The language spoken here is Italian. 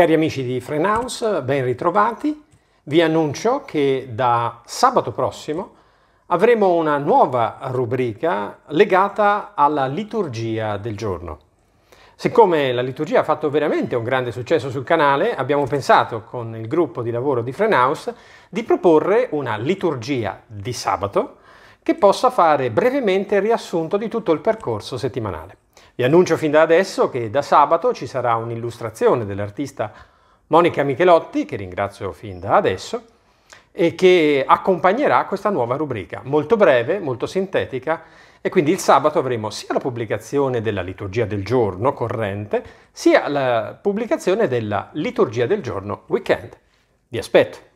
Cari amici di Frenhouse, ben ritrovati. Vi annuncio che da sabato prossimo avremo una nuova rubrica legata alla liturgia del giorno. Siccome la liturgia ha fatto veramente un grande successo sul canale, abbiamo pensato con il gruppo di lavoro di Frenhouse di proporre una liturgia di sabato che possa fare brevemente il riassunto di tutto il percorso settimanale. Vi annuncio fin da adesso che da sabato ci sarà un'illustrazione dell'artista Monica Michelotti, che ringrazio fin da adesso, e che accompagnerà questa nuova rubrica, molto breve, molto sintetica, e quindi il sabato avremo sia la pubblicazione della liturgia del giorno corrente, sia la pubblicazione della liturgia del giorno weekend. Vi aspetto!